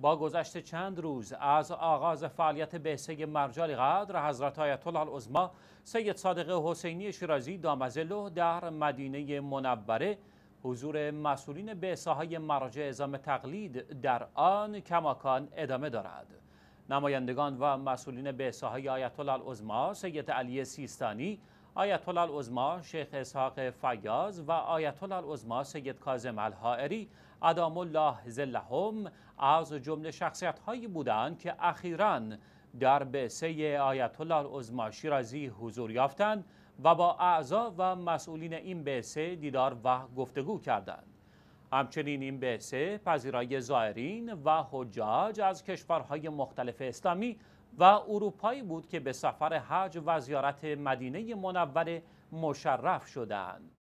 با گذشت چند روز از آغاز فعالیت بحثه مرجال قدر حضرت آیت الله العظما سید صادق حسینی شیرازی دامزلو در مدینه منوره حضور مسئولین بهسه های مراجع اعزام تقلید در آن کماکان ادامه دارد نمایندگان و مسئولین بهسه های آیت الله العظما سید علی سیستانی آیت الله شیخ اسحاق فیاض و آیت الله سید کاظم الحائری ادام الله ذلهم از جمله شخصیت هایی بودند که اخیرا در بعثه آیت الله العظما شیرازی حضور یافتند و با اعضا و مسئولین این بعثه دیدار و گفتگو کردند همچنین این بعثه پذیرای زائرین و حجاج از کشورهای مختلف اسلامی و اروپایی بود که به سفر حج و زیارت مدینه منور مشرف شدند.